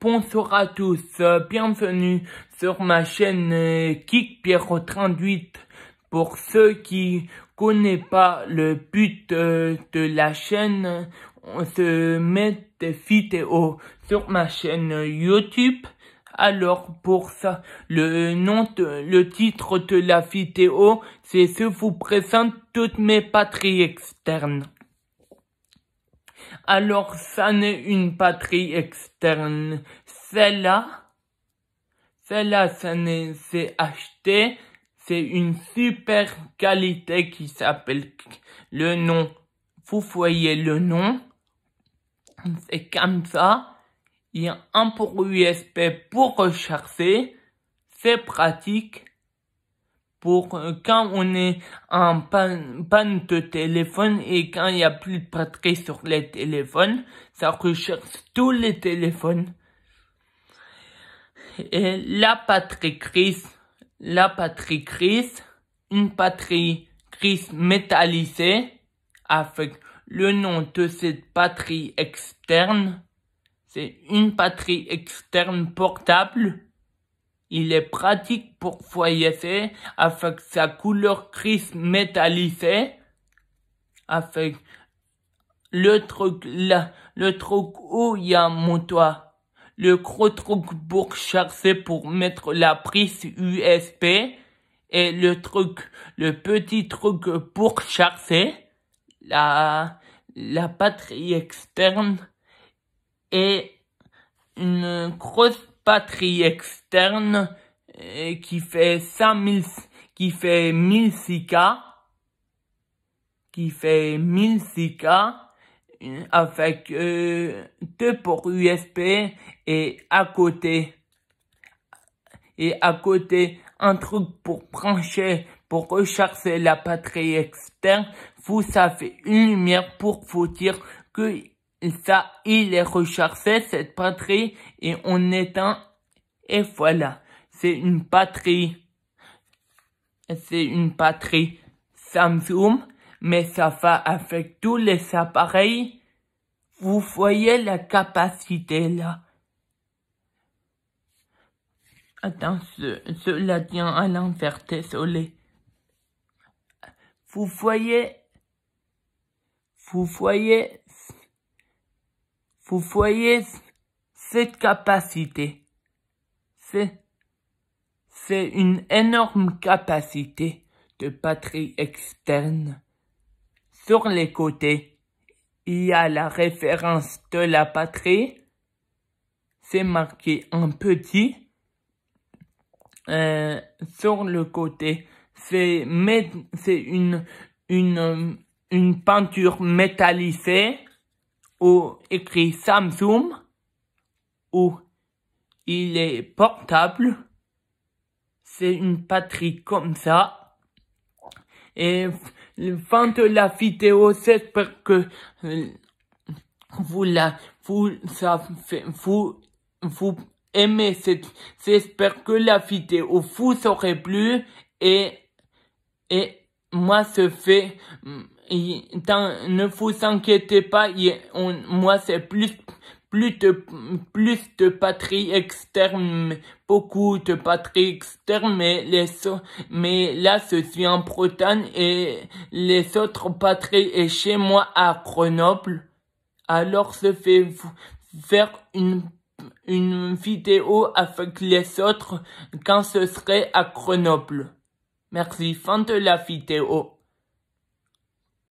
Bonsoir à tous, bienvenue sur ma chaîne Kick euh, 38. Pour ceux qui connaissent pas le but euh, de la chaîne, on se met des vidéos sur ma chaîne YouTube. Alors pour ça, le nom, le titre de la vidéo, c'est je vous présente toutes mes patries externes alors ça n'est une patrie externe. Celle-là, celle-là, ça n'est, c'est acheté, c'est une super qualité qui s'appelle le nom. Vous voyez le nom, c'est comme ça. Il y a un pour USB pour recharger, c'est pratique pour euh, quand on est en panne, de téléphone et quand il n'y a plus de batterie sur les téléphones. Ça recherche tous les téléphones. Et la batterie crise, la batterie crise, une batterie crise métallisée avec le nom de cette batterie externe. C'est une batterie externe portable il est pratique pour foyer avec sa couleur grise métallisée. Avec le truc là, le truc où il y a mon toit. Le gros truc pour charger pour mettre la prise USB. Et le truc, le petit truc pour charger la, la batterie externe et une grosse patrie externe euh, qui fait 5000, qui fait 1000 k qui fait 1000 sika euh, avec euh, deux pour USP et à côté et à côté un truc pour brancher pour recharger la patrie externe vous avez une lumière pour vous dire que ça, il est recherché, cette patrie, et on éteint, et voilà. C'est une patrie. C'est une patrie Samsung, mais ça va avec tous les appareils. Vous voyez la capacité là. Attends, cela tient à l'envers, désolé. Vous voyez, vous voyez vous voyez cette capacité. C'est, c'est une énorme capacité de patrie externe. Sur les côtés, il y a la référence de la patrie. C'est marqué en petit. Euh, sur le côté. C'est une, une, une peinture métallisée ou écrit Samsung ou il est portable. C'est une batterie comme ça. Et fin de la vidéo, j'espère que vous la, vous, ça, vous, vous aimez cette, j'espère que la vidéo vous aurait plu et, et moi ce fait ne vous inquiétez pas, moi c'est plus, plus de, plus de patrie externe, beaucoup de patrie externe, mais les, mais là je suis en Bretagne et les autres patries est chez moi à Grenoble. Alors je vais faire une une vidéo avec les autres quand ce serait à Grenoble. Merci, fin de la vidéo.